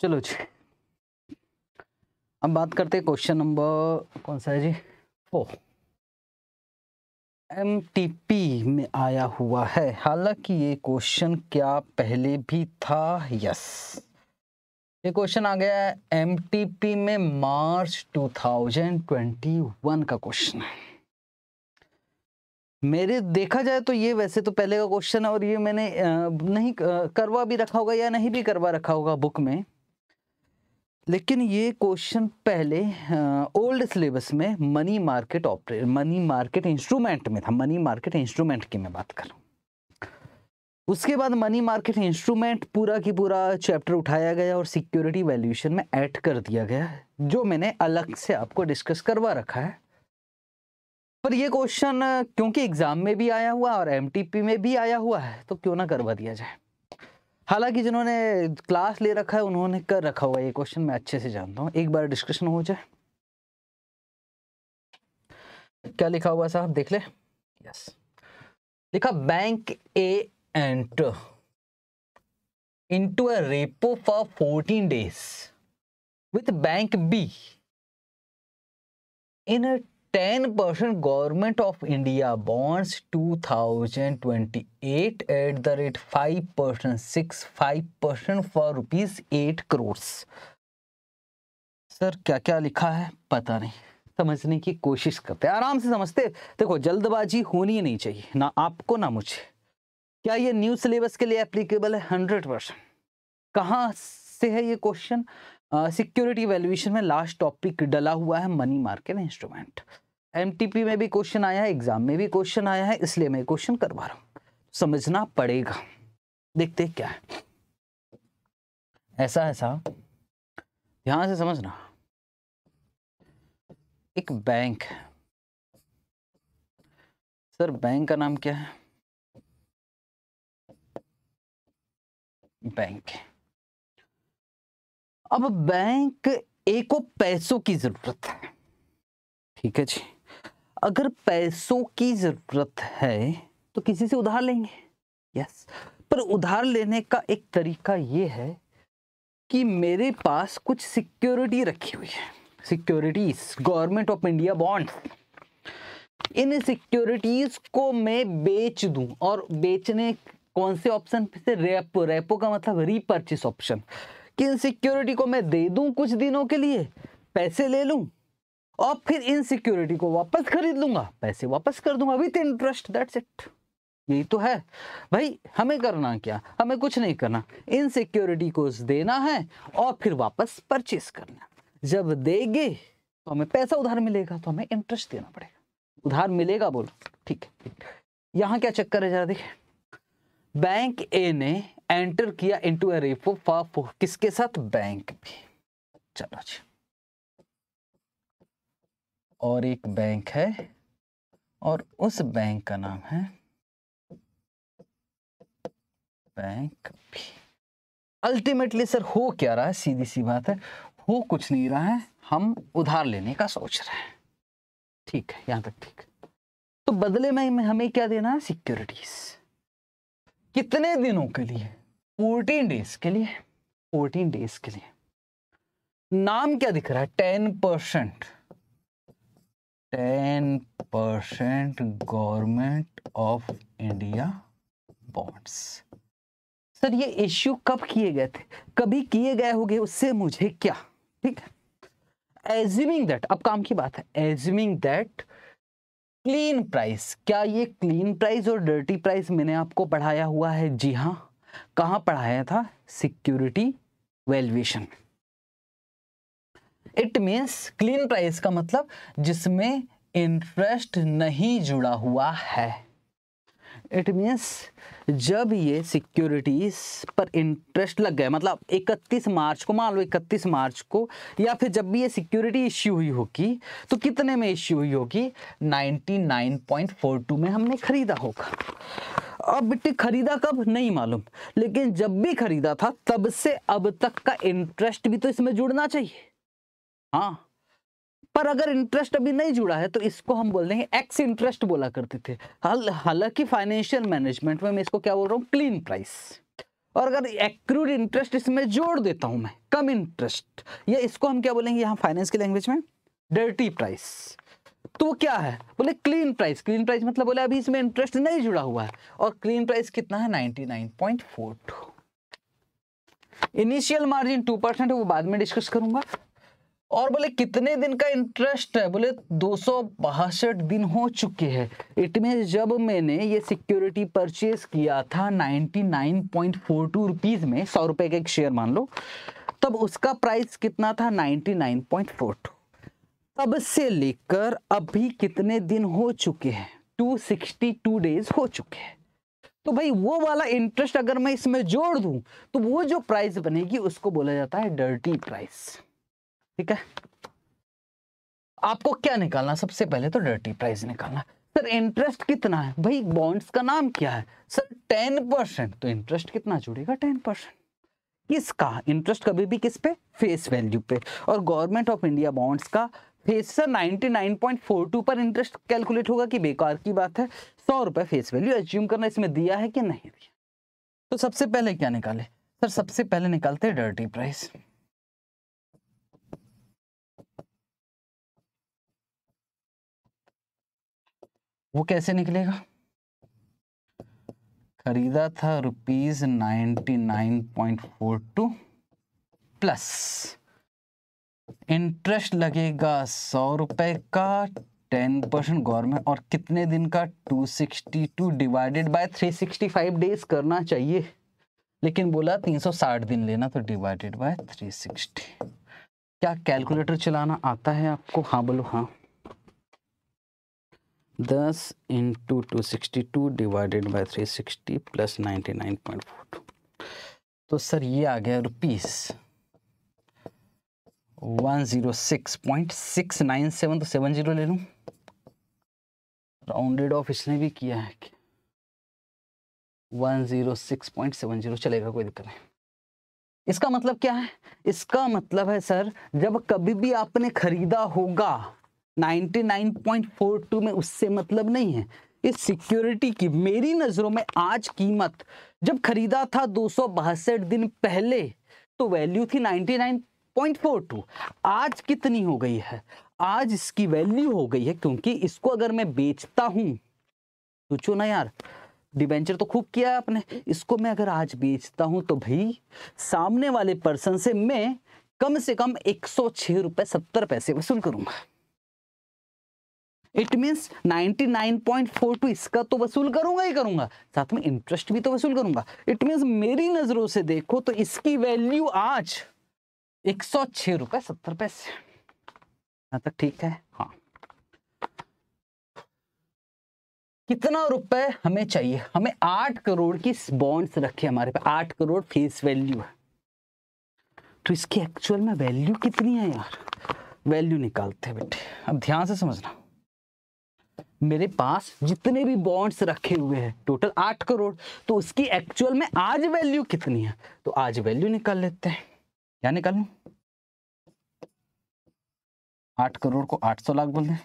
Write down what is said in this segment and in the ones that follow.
चलो जी अब बात करते हैं क्वेश्चन नंबर कौन सा है जी फोर एम में आया हुआ है हालांकि ये क्वेश्चन क्या पहले भी था यस ये क्वेश्चन आ गया है एम में मार्च 2021 का क्वेश्चन है मेरे देखा जाए तो ये वैसे तो पहले का क्वेश्चन है और ये मैंने नहीं करवा भी रखा होगा या नहीं भी करवा रखा होगा बुक में लेकिन ये क्वेश्चन पहले ओल्ड सिलेबस में money market operate money market instrument में था मनी मार्केट इंस्ट्रूमेंट की मैं बात कर रहा हूँ उसके बाद मनी मार्केट इंस्ट्रूमेंट पूरा की पूरा चैप्टर उठाया गया और सिक्योरिटी वैल्यूएशन में ऐड कर दिया गया जो मैंने अलग से आपको डिस्कस करवा रखा है पर ये क्वेश्चन क्योंकि एग्ज़ाम में भी आया हुआ और एमटीपी में भी आया हुआ है तो क्यों ना करवा दिया जाए हालांकि जिन्होंने क्लास ले रखा है उन्होंने कर रखा होगा ये क्वेश्चन मैं अच्छे से जानता हूँ एक बार डिस्कशन हो जाए क्या लिखा हुआ साहब देख ले यस लिखा bank A entered into a repo for fourteen days with bank B in 10 percent government of India bonds 2028 at the rate five percent six five percent for rupees eight crore sir क्या क्या लिखा है पता नहीं समझने की कोशिश करते हैं आराम से समझते देखो जल्दबाजी होनी ही नहीं चाहिए ना आपको ना मुझे क्या ये न्यू सिलेबस के लिए एप्लीकेबल है हंड्रेड परसेंट कहाँ से है ये क्वेश्चन सिक्योरिटी वैल्यूएशन में लास्ट टॉपिक डला हुआ है मनी मार्केट इंस्ट्रूमेंट एम में भी क्वेश्चन आया है एग्जाम में भी क्वेश्चन आया है इसलिए मैं क्वेश्चन करवा रहा हूँ समझना पड़ेगा देखते क्या है ऐसा ऐसा ध्यान से समझना एक बैंक है सर बैंक का नाम क्या है बैंक है अब बैंक ए को पैसों की जरूरत है ठीक है जी अगर पैसों की जरूरत है तो किसी से उधार लेंगे यस पर उधार लेने का एक तरीका यह है कि मेरे पास कुछ सिक्योरिटी रखी हुई है securities government of India bond इन सिक्योरिटीज को मैं बेच दूं और बेचने कौन से ऑप्शन पे से रेपो रेपो का मतलब रीपर्चेस ऑप्शन कि इन सिक्योरिटी को मैं दे दूं कुछ दिनों के लिए पैसे ले लूं और फिर इन सिक्योरिटी को वापस खरीद लूंगा पैसे वापस कर दूंगा विथ इंटरेस्ट दैट्स इट यही तो है भाई हमें करना क्या हमें कुछ नहीं करना इन सिक्योरिटी को देना है और फिर वापस परचेस करना जब देंगे तो हमें पैसा उधार मिलेगा तो हमें इंटरेस्ट देना पड़ेगा उधार मिलेगा बोलो ठीक है यहां क्या चक्कर है जरा देखे बैंक ए ने एंटर किया इनटू ए रेपो फॉर किसके साथ बैंक भी चलो जी और एक बैंक है और उस बैंक का नाम है बैंक भी अल्टीमेटली सर हो क्या रहा है सीधी सी बात है हो कुछ नहीं रहा है हम उधार लेने का सोच रहे हैं ठीक है यहां तक ठीक तो बदले में हमें क्या देना है सिक्योरिटीज कितने दिनों के लिए फोर्टीन डेज के लिए फोर्टीन डेज के लिए नाम क्या दिख रहा है ten percent ten percent government of India bonds sir ये इश्यू कब किए गए थे कभी किए गए होंगे उससे मुझे क्या ठीक है एज्यूमिंग दैट अब काम की बात है एज्यूमिंग दैट क्लीन प्राइस क्या ये क्लीन प्राइस और डर्टी प्राइस मैंने आपको पढ़ाया हुआ है जी हाँ कहां पढ़ाया था security valuation it means clean price का मतलब जिसमें इंटरेस्ट नहीं जुड़ा हुआ है इट मीन्स जब ये सिक्योरिटीज पर इंटरेस्ट लग गया मतलब 31 मार्च को मान लो 31 मार्च को या फिर जब भी ये सिक्योरिटी इश्यू हुई होगी तो कितने में इश्यू हुई होगी 99.42 में हमने खरीदा होगा अब बिट्टी खरीदा कब नहीं मालूम लेकिन जब भी खरीदा था तब से अब तक का इंटरेस्ट भी तो इसमें जुड़ना चाहिए हाँ पर अगर इंटरेस्ट अभी नहीं जुड़ा है तो इसको हम बोल देंगे एक्स इंटरेस्ट बोला करते थे हाल हालांकि फाइनेंशियल मैनेजमेंट में मैं इसको क्या बोल रहा हूँ क्लीन प्राइस और अगर एक्रूड इंटरेस्ट इसमें जोड़ देता हूं मैं कम इंटरेस्ट या इसको हम क्या बोलेंगे यहाँ फाइनेंस की लैंग्वेज में डर्टी प्राइस तो वो क्या है बोले क्लीन प्राइस क्लीन प्राइस मतलब बोले अभी इसमें इंटरेस्ट नहीं जुड़ा हुआ है और क्लीन प्राइस कितना है ninety nine point four initial margin two percent है वो बाद में डिस्कस करूंगा और बोले कितने दिन का इंटरेस्ट है बोले दो दिन हो चुके हैं इट मीन जब मैंने ये सिक्योरिटी परचेज किया था 99.42 रुपीस में सौ रुपए का एक शेयर मान लो तब उसका प्राइस कितना था 99.42 तब से लेकर अभी कितने दिन हो चुके हैं 262 डेज हो चुके हैं तो भाई वो वाला इंटरेस्ट अगर मैं इसमें जोड़ दूं तो वो जो प्राइस बनेगी उसको बोला जाता है डर्टी प्राइस ठीक है आपको क्या निकालना सबसे पहले तो डर्टी प्राइस निकालना सर इंटरेस्ट कितना है भाई बॉन्ड्स का नाम क्या है सर टेन परसेंट तो इंटरेस्ट कितना जुड़ेगा टेन परसेंट किसका इंटरेस्ट कभी भी किस पे फेस वैल्यू पे और गवर्नमेंट ऑफ इंडिया बॉन्ड्स का फेस सर 99.42 पर इंटरेस्ट कैलकुलेट होगा कि बेकार की बात है सौ रुपए फेस वैल्यू एज्यूम करना इसमें दिया है कि नहीं दिया तो सबसे पहले क्या निकाले सर सबसे पहले निकालते हैं डर्टी प्राइस वो कैसे निकलेगा खरीदा था rupees ninety nine point four two plus interest लगेगा सौ रुपये का टेन परसेंट गवर्नमेंट और कितने दिन का two sixty two divided by three sixty five days करना चाहिए लेकिन बोला तीन सौ साठ दिन लेना तो डिवाइडेड बाय थ्री सिक्सटी क्या कैलकुलेटर चलाना आता है आपको हाँ बोलो हाँ दस into two sixty two divided by three sixty plus ninety nine point four two तो सर ये आ गया rupees one zero six point six nine seven तो सेवन जीरो ले लूँ राउंडेड ऑफ इसने भी किया है one zero six point seven zero चलेगा कोई दिक्कत नहीं इसका मतलब क्या है इसका मतलब है सर जब कभी भी आपने खरीदा होगा 99.42 में उससे मतलब नहीं है इस सिक्योरिटी की मेरी नज़रों में आज कीमत जब खरीदा था दो दिन पहले तो वैल्यू थी 99 पॉइंट फोर टू आज कितनी हो गई है आज इसकी वैल्यू हो गई है क्योंकि इसको अगर मैं बेचता हूं सोचो ना यार डिबेंचर तो खूब किया है आपने इसको मैं अगर आज बेचता हूं तो भाई सामने वाले पर्सन से मैं कम से कम एक सौ छह रुपए सत्तर पैसे वसूल करूंगा इट मीन्स 99.42 इसका तो वसूल करूंगा ही करूंगा साथ में इंटरेस्ट भी तो वसूल करूंगा इट मीन्स मेरी नजरों से देखो तो इसकी वैल्यू आज एक सौ छह रुपए सत्तर पैसे यहां तक तो ठीक है हाँ कितना रुपए हमें चाहिए हमें आठ करोड़ की बॉन्ड्स रखे हमारे पास आठ करोड़ फेस वैल्यू है तो इसकी एक्चुअल में वैल्यू कितनी है यार वैल्यू निकालते हैं बेटे अब ध्यान से समझना मेरे पास जितने भी बॉन्ड्स रखे हुए हैं टोटल आठ करोड़ तो उसकी एक्चुअल में आज वैल्यू कितनी है तो आज वैल्यू निकाल लेते हैं क्या निकालें आठ करोड़ को आठ सौ लाख बोल दें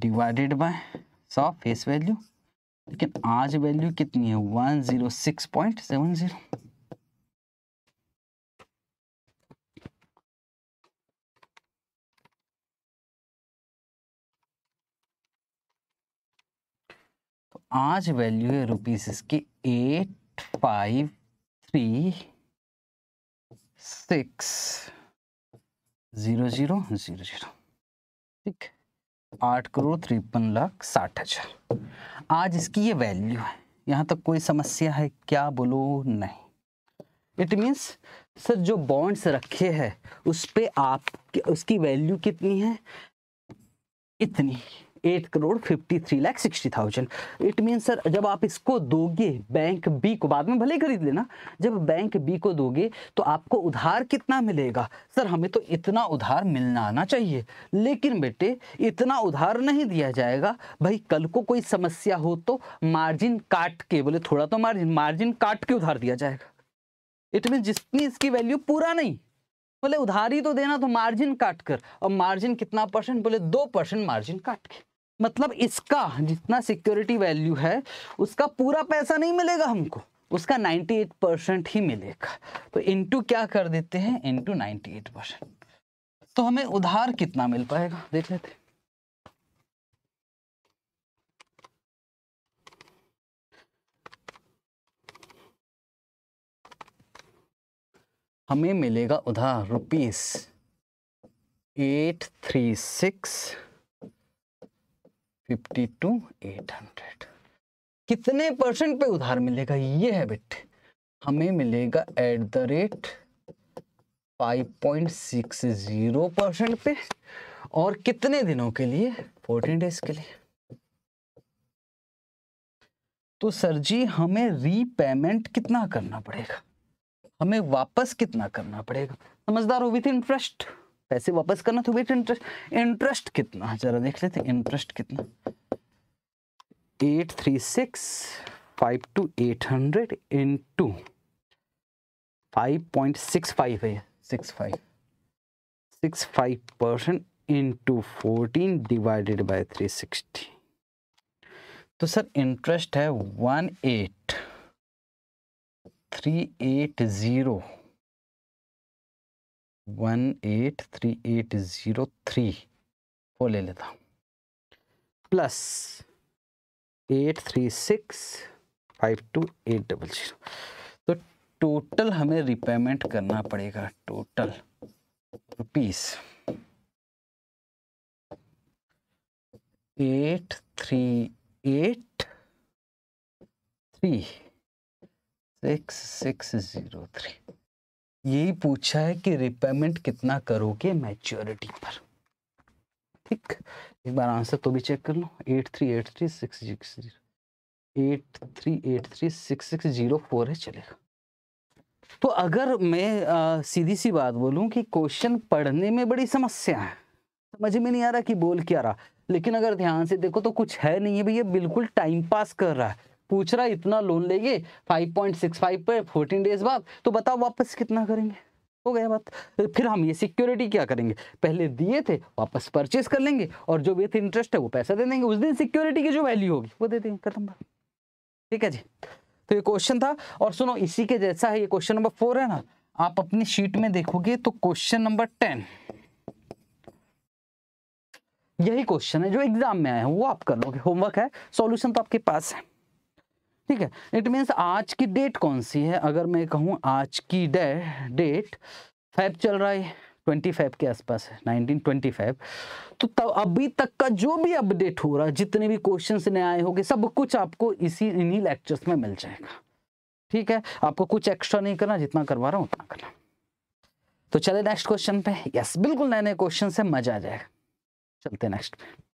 डिवाइडेड बाय सौ फेस वैल्यू लेकिन आज वैल्यू कितनी है one zero six point seven zero आज वैल्यू है रुपीज इसकी eight five three six zero zero zero zero ठीक आठ करोड़ तिरपन लाख साठ हज़ार आज इसकी ये वैल्यू है यहाँ तक कोई समस्या है क्या बोलो नहीं इट मीन्स सर जो बॉन्ड्स रखे हैं उस पर आप उसकी वैल्यू कितनी है इतनी eight crore fifty three lakh sixty thousand it mean sir जब आप इसको दोगे बैंक बी को बाद में भले ही खरीद लेना जब बैंक बी को दोगे तो आपको उधार कितना मिलेगा सर हमें तो इतना उधार मिलना आना चाहिए लेकिन बेटे इतना उधार नहीं दिया जाएगा भाई कल को कोई समस्या हो तो मार्जिन काट के बोले थोड़ा तो मार्जिन मार्जिन काट के उधार दिया जाएगा इट मीन जितनी इसकी वैल्यू पूरा नहीं बोले उधारी तो देना तो मार्जिन काट कर और मार्जिन कितना परसेंट बोले दो परसेंट मार्जिन काट के मतलब इसका जितना सिक्योरिटी वैल्यू है उसका पूरा पैसा नहीं मिलेगा हमको उसका 98 परसेंट ही मिलेगा तो इनटू क्या कर देते हैं इनटू 98 परसेंट तो हमें उधार कितना मिल पाएगा देख लेते हमें मिलेगा उधार rupees eight three six fifty two eight hundred कितने परसेंट पे उधार मिलेगा ये है बेटे हमें मिलेगा at the rate five point six zero percent पे और कितने दिनों के लिए फोर्टीन डेज के लिए तो सर जी हमें रीपेमेंट कितना करना पड़ेगा हमें वापस कितना करना पड़ेगा समझदार हो विथ इंटरेस्ट पैसे वापस करना तो बेटा इंटरेस्ट इंटरेस्ट कितना जरा देख लेते इंटरेस्ट कितना eight three six five two eight hundred into two five point six five है six five six five percent into two fourteen divided by three sixty तो सर इंटरेस्ट है one eight three eight zero one eight three eight zero three वो ले लेता हूँ plus eight three six five two eight double zero तो total हमें repayment करना पड़ेगा total rupees eight three eight three six six zero three यही पूछा है कि रिपेमेंट कितना करोगे मैच्योरिटी पर ठीक एक बार आंसर तो भी चेक कर लो eight three eight three six six zero eight three eight three six six zero four है चलेगा तो अगर मैं आ, सीधी सी बात बोलूं कि क्वेश्चन पढ़ने में बड़ी समस्या है समझ में नहीं आ रहा कि बोल क्या रहा लेकिन अगर ध्यान से देखो तो कुछ है नहीं है भैया बिल्कुल टाइम पास कर रहा है पूछ रहा है इतना लोन लेंगे 5.65 पे 14 डेज बाद तो बताओ वापस कितना करेंगे हो गया बात फिर हम ये सिक्योरिटी क्या करेंगे पहले दिए थे वापस परचेस कर लेंगे और जो विथ इंटरेस्ट है वो पैसा दे देंगे उस दिन सिक्योरिटी की जो वैल्यू होगी वो दे देंगे खत्म बात ठीक है जी तो ये क्वेश्चन था और सुनो इसी के जैसा है ये क्वेश्चन नंबर फोर है ना आप अपनी शीट में देखोगे तो क्वेश्चन नंबर टेन यही क्वेश्चन है जो एग्जाम में आया है वो आप कर लोगे होमवर्क है सॉल्यूशन तो आपके पास है ठीक है इट मीन्स आज की डेट कौन सी है अगर मैं कहूँ आज की डेट फैब चल रहा है ट्वेंटी फाइव के आसपास है नाइनटीन ट्वेंटी फाइव तो तब अभी तक का जो भी अपडेट हो रहा है जितने भी क्वेश्चन नए आए होंगे सब कुछ आपको इसी इन्हीं लेक्चर्स में मिल जाएगा ठीक है आपको कुछ एक्स्ट्रा नहीं करना जितना करवा रहा हूँ उतना करना तो चले नेक्स्ट क्वेश्चन पे यस बिल्कुल नए नए क्वेश्चन से मजा आ जाएगा चलते नेक्स्ट पे